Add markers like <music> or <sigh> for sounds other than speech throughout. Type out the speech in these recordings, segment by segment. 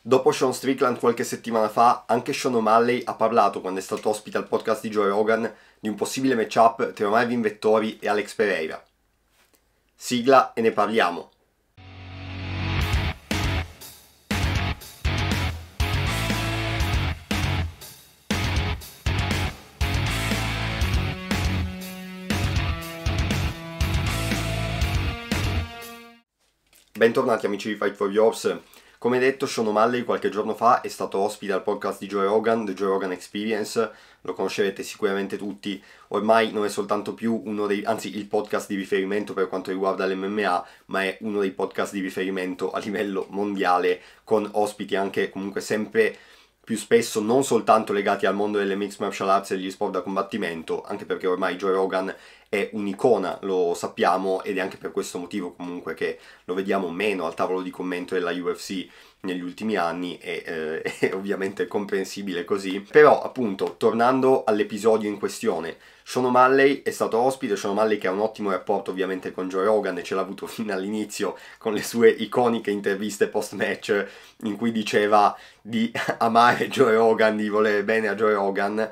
Dopo Sean Strickland qualche settimana fa, anche Sean O'Malley ha parlato quando è stato ospite al podcast di Joe Rogan di un possibile matchup tra Marvin Vettori e Alex Pereira. Sigla e ne parliamo. Bentornati amici di Fight for Yours. Come detto, Sean O'Malley qualche giorno fa è stato ospite al podcast di Joe Rogan, The Joe Rogan Experience, lo conoscerete sicuramente tutti, ormai non è soltanto più uno dei, anzi il podcast di riferimento per quanto riguarda l'MMA, ma è uno dei podcast di riferimento a livello mondiale, con ospiti anche comunque sempre più spesso non soltanto legati al mondo delle mixed martial arts e degli sport da combattimento, anche perché ormai Joe Rogan è un'icona, lo sappiamo, ed è anche per questo motivo comunque che lo vediamo meno al tavolo di commento della UFC negli ultimi anni e eh, <laughs> è ovviamente comprensibile così. Però appunto, tornando all'episodio in questione, Sean O'Malley è stato ospite, Sean O'Malley che ha un ottimo rapporto ovviamente con Joe Rogan e ce l'ha avuto <laughs> fin all'inizio con le sue iconiche interviste post-match in cui diceva di <laughs> amare Joe Rogan, di volere bene a Joe Rogan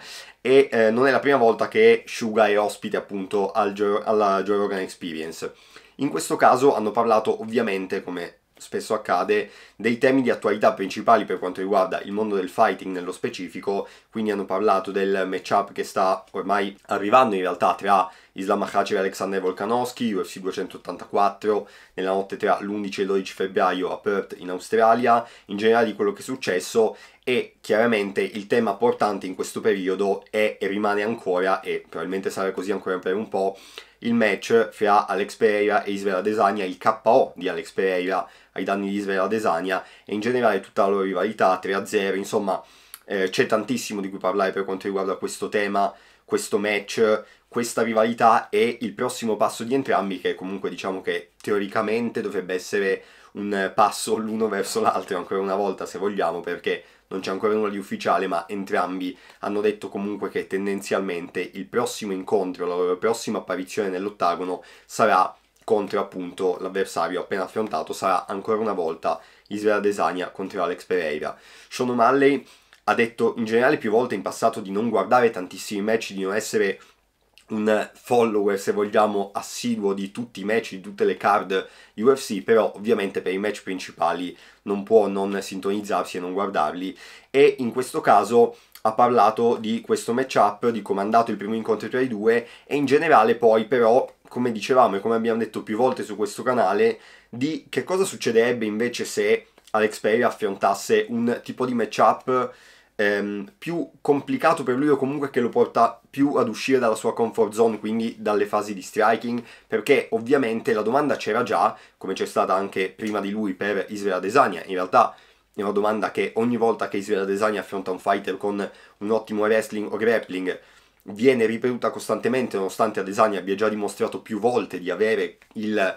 e eh, non è la prima volta che Suga è ospite appunto al Gio- alla Joy Rogan Experience. In questo caso hanno parlato ovviamente, come spesso accade, dei temi di attualità principali per quanto riguarda il mondo del fighting nello specifico, quindi hanno parlato del matchup che sta ormai arrivando in realtà tra Islam Makhachev e Alexander Volkanovski, UFC 284, nella notte tra l'11 e il 12 febbraio a Perth in Australia, in generale di quello che è successo e chiaramente il tema portante in questo periodo è e rimane ancora, e probabilmente sarà così ancora per un po', il match fra Alex Pereira e Israel Adesanya, il KO di Alex Pereira ai danni di Israel Adesanya e in generale tutta la loro rivalità 3-0, insomma eh, c'è tantissimo di cui parlare per quanto riguarda questo tema questo match, questa rivalità e il prossimo passo di entrambi che comunque diciamo che teoricamente dovrebbe essere un passo l'uno verso l'altro ancora una volta se vogliamo perché non c'è ancora nulla di ufficiale ma entrambi hanno detto comunque che tendenzialmente il prossimo incontro, la loro prossima apparizione nell'ottagono sarà contro appunto l'avversario appena affrontato sarà ancora una volta Israel Desania contro Alex Pereira. Sean O'Malley ha detto in generale più volte in passato di non guardare tantissimi match, di non essere un follower, se vogliamo, assiduo di tutti i match, di tutte le card UFC, però ovviamente per i match principali non può non sintonizzarsi e non guardarli. E in questo caso ha parlato di questo matchup, di come è andato il primo incontro tra i due e in generale poi però, come dicevamo e come abbiamo detto più volte su questo canale, di che cosa succederebbe invece se Alex Perry affrontasse un tipo di matchup ehm, più complicato per lui o comunque che lo porta più ad uscire dalla sua comfort zone, quindi dalle fasi di striking, perché ovviamente la domanda c'era già, come c'è stata anche prima di lui per Israel Adesanya, in realtà è una domanda che ogni volta che Israel Adesanya affronta un fighter con un ottimo wrestling o grappling viene ripetuta costantemente, nonostante Adesanya abbia già dimostrato più volte di avere il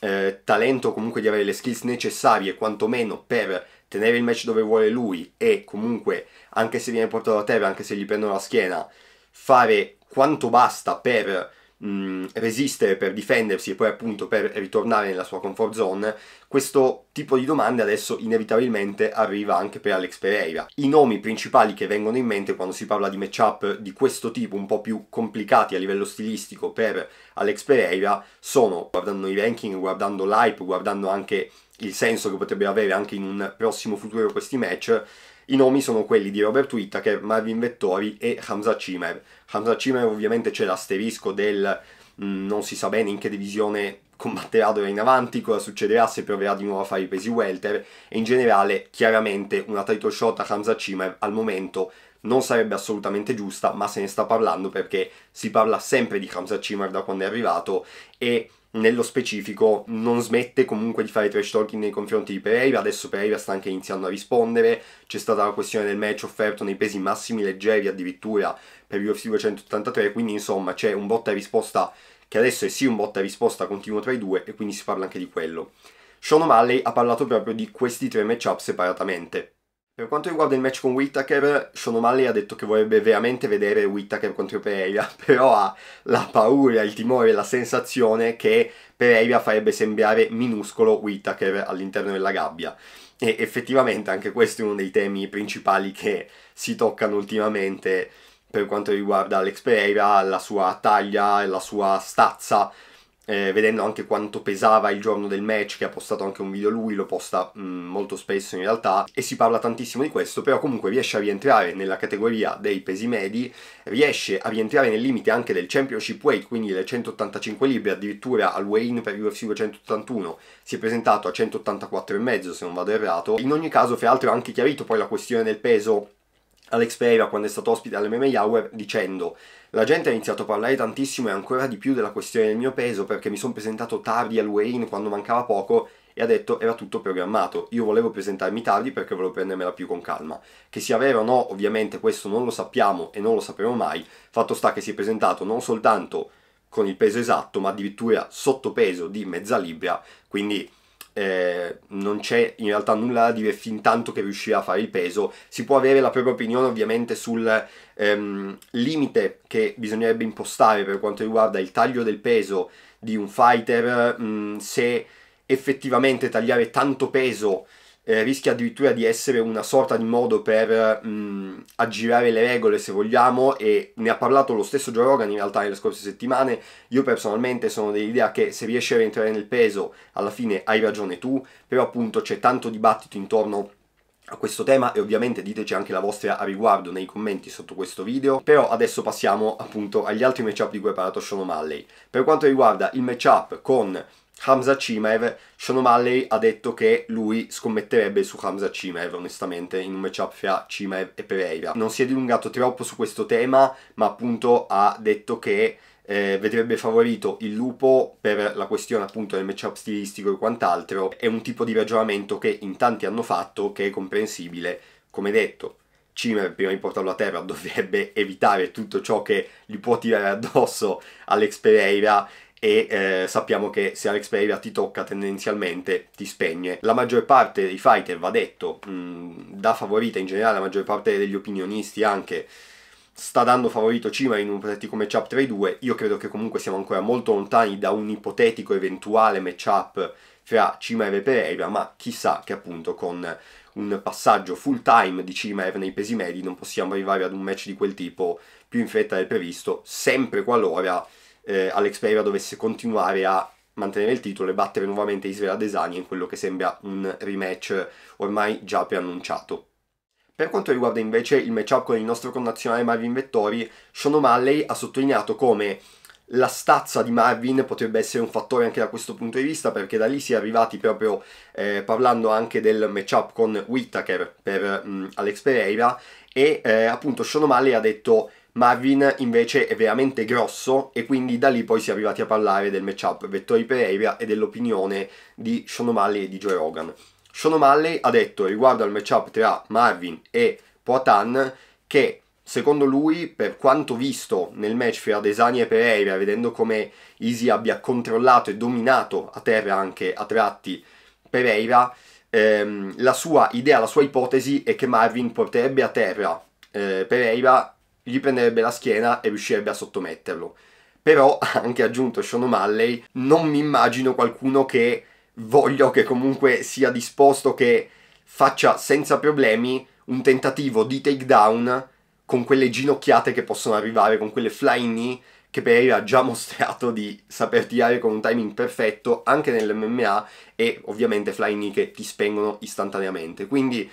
eh, talento, comunque di avere le skills necessarie quantomeno per tenere il match dove vuole lui e comunque anche se viene portato a terra, anche se gli prendono la schiena, fare quanto basta per mh, resistere, per difendersi e poi appunto per ritornare nella sua comfort zone, questo tipo di domande adesso inevitabilmente arriva anche per Alex Pereira. I nomi principali che vengono in mente quando si parla di matchup di questo tipo, un po' più complicati a livello stilistico per Alex Pereira, sono, guardando i ranking, guardando l'hype, guardando anche il senso che potrebbe avere anche in un prossimo futuro questi match, i nomi sono quelli di Robert Whittaker, Marvin Vettori e Hamza Cimer. Hamza Cimer ovviamente c'è l'asterisco del mh, mm, non si sa bene in che divisione combatterà d'ora in avanti, cosa succederà se proverà di nuovo a fare i pesi welter e in generale chiaramente una title shot a Hamza Cimer al momento non sarebbe assolutamente giusta ma se ne sta parlando perché si parla sempre di Hamza Cimer da quando è arrivato e nello specifico non smette comunque di fare trash talking nei confronti di Pereira, adesso Pereira sta anche iniziando a rispondere, c'è stata la questione del match offerto nei pesi massimi leggeri addirittura per UFC 283, quindi insomma c'è un botta e risposta che adesso è sì un botta e risposta continuo tra i due e quindi si parla anche di quello. Sean O'Malley ha parlato proprio di questi tre matchup separatamente. Per quanto riguarda il match con Whittaker, Sean O'Malley ha detto che vorrebbe veramente vedere Whittaker contro Pereira, <laughs> però ha la paura, il timore, la sensazione che Pereira farebbe sembrare minuscolo Whittaker all'interno della gabbia. E effettivamente anche questo è uno dei temi principali che si toccano ultimamente per quanto riguarda Alex Pereira, la sua taglia, la sua stazza eh, vedendo anche quanto pesava il giorno del match, che ha postato anche un video lui, lo posta mh, mm, molto spesso in realtà, e si parla tantissimo di questo, però comunque riesce a rientrare nella categoria dei pesi medi, riesce a rientrare nel limite anche del championship weight, quindi le 185 libbre, addirittura al weigh-in per UFC 281 si è presentato a 184,5 se non vado errato, in ogni caso fra l'altro ha anche chiarito poi la questione del peso Alex Pereira quando è stato ospite all'MMA Hour dicendo la gente ha iniziato a parlare tantissimo e ancora di più della questione del mio peso perché mi sono presentato tardi al weigh quando mancava poco e ha detto era tutto programmato, io volevo presentarmi tardi perché volevo prendermela più con calma. Che sia vero o no, ovviamente questo non lo sappiamo e non lo sapremo mai, fatto sta che si è presentato non soltanto con il peso esatto ma addirittura sotto peso di mezza libra, quindi eh, non c'è in realtà nulla da dire fin tanto che riuscirà a fare il peso. Si può avere la propria opinione ovviamente sul ehm, limite che bisognerebbe impostare per quanto riguarda il taglio del peso di un fighter, mh, mm, se effettivamente tagliare tanto peso eh, rischia addirittura di essere una sorta di modo per mh, mm, aggirare le regole se vogliamo e ne ha parlato lo stesso Joe Rogan in realtà nelle scorse settimane io personalmente sono dell'idea che se riesci a rientrare nel peso alla fine hai ragione tu però appunto c'è tanto dibattito intorno a questo tema e ovviamente diteci anche la vostra a riguardo nei commenti sotto questo video però adesso passiamo appunto agli altri matchup di cui ha parlato Sean O'Malley per quanto riguarda il matchup con Hamza Cimaev, Sean O'Malley ha detto che lui scommetterebbe su Hamza Cimaev, onestamente, in un matchup fra Cimaev e Pereira. Non si è dilungato troppo su questo tema, ma appunto ha detto che eh, vedrebbe favorito il lupo per la questione appunto del matchup stilistico e quant'altro. È un tipo di ragionamento che in tanti hanno fatto, che è comprensibile, come detto. Cimer prima di portarlo a terra <laughs> dovrebbe evitare tutto ciò che gli può tirare addosso Alex Pereira e eh, sappiamo che se Alex Pereira ti tocca tendenzialmente ti spegne. La maggior parte dei fighter, va detto, mh, mm, da favorita in generale, la maggior parte degli opinionisti anche sta dando favorito Cima in un ipotetico matchup tra i due, io credo che comunque siamo ancora molto lontani da un ipotetico eventuale matchup fra Cima e Pereira, ma chissà che appunto con un passaggio full time di Cimaev nei pesi medi non possiamo arrivare ad un match di quel tipo più in fretta del previsto, sempre qualora eh, Alex Pereira dovesse continuare a mantenere il titolo e battere nuovamente Israel Adesanya in quello che sembra un rematch ormai già preannunciato. Per quanto riguarda invece il matchup con il nostro connazionale Marvin Vettori, Sean O'Malley ha sottolineato come la stazza di Marvin potrebbe essere un fattore anche da questo punto di vista perché da lì si è arrivati proprio eh, parlando anche del matchup con Whittaker per mh, mm, Alex Pereira e eh, appunto Sean O'Malley ha detto Marvin invece è veramente grosso e quindi da lì poi si è arrivati a parlare del matchup Vettori Pereira e dell'opinione di Sean O'Malley e di Joe Rogan. Sean O'Malley ha detto riguardo al matchup tra Marvin e Poatan che secondo lui, per quanto visto nel match fra Desani e Pereira, vedendo come Easy abbia controllato e dominato a terra anche a tratti Pereira, ehm, la sua idea, la sua ipotesi è che Marvin porterebbe a terra eh, Pereira gli prenderebbe la schiena e riuscirebbe a sottometterlo. Però, <laughs> anche aggiunto Sean O'Malley, non mi immagino qualcuno che voglio che comunque sia disposto che faccia senza problemi un tentativo di takedown con quelle ginocchiate che possono arrivare, con quelle fly knee che Pereira ha già <laughs> mostrato di saper tirare con un timing perfetto anche nell'MMA e ovviamente fly knee che ti spengono istantaneamente. Quindi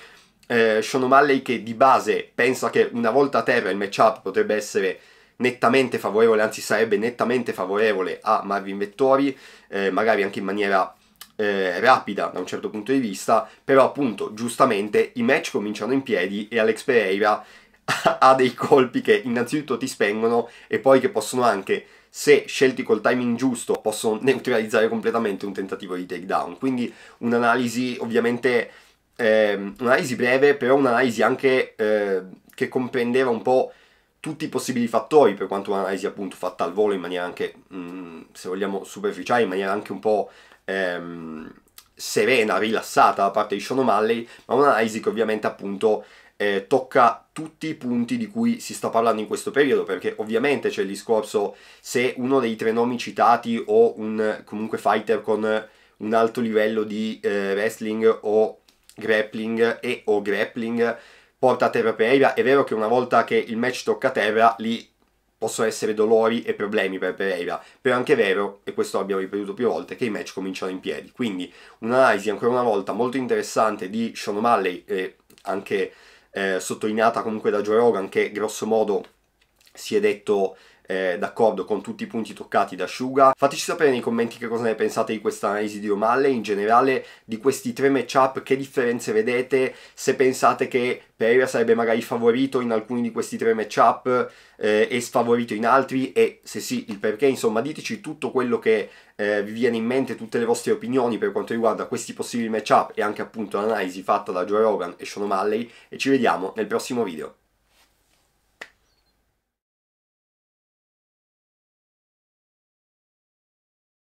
eh, Sean O'Malley che di base pensa che una volta a terra il matchup potrebbe essere nettamente favorevole, anzi sarebbe nettamente favorevole a Marvin Vettori, eh, magari anche in maniera eh, rapida da un certo punto di vista, però appunto giustamente i match cominciano in piedi e Alex Pereira <laughs> ha dei colpi che innanzitutto ti spengono e poi che possono anche, se scelti col timing giusto, possono <laughs> neutralizzare completamente un tentativo di takedown. Quindi un'analisi ovviamente eh, un'analisi breve, però un'analisi anche eh, che comprendeva un po' tutti i possibili fattori, per quanto un'analisi appunto fatta al volo in maniera anche, mh, mm, se vogliamo, superficiale, in maniera anche un po' ehm, serena, rilassata da parte di Sean O'Malley, ma un'analisi che ovviamente appunto eh, tocca tutti i punti di cui si sta parlando in questo periodo, perché ovviamente c'è il discorso se uno dei tre nomi citati o un comunque fighter con un alto livello di eh, wrestling o grappling e o grappling porta a terra per Pereira. È vero che una volta che il match tocca a terra, lì possono essere dolori e problemi per Pereira, però è anche vero, e questo l'abbiamo ripetuto più volte, che i match cominciano in piedi. Quindi un'analisi ancora una volta molto interessante di Sean O'Malley, eh, anche eh, sottolineata comunque da Joe Rogan, che grosso modo si è detto eh, d'accordo con tutti i punti toccati da Suga. Fateci sapere nei commenti che cosa ne pensate di questa analisi di O'Malley, in generale di questi tre matchup, che differenze vedete, se pensate che Pereira sarebbe magari favorito in alcuni di questi tre matchup eh, e sfavorito in altri e se sì il perché, insomma diteci tutto quello che eh, vi viene in mente, tutte le vostre opinioni per quanto riguarda questi possibili matchup e anche appunto l'analisi fatta da Joe Rogan e Sean O'Malley e ci vediamo nel prossimo video.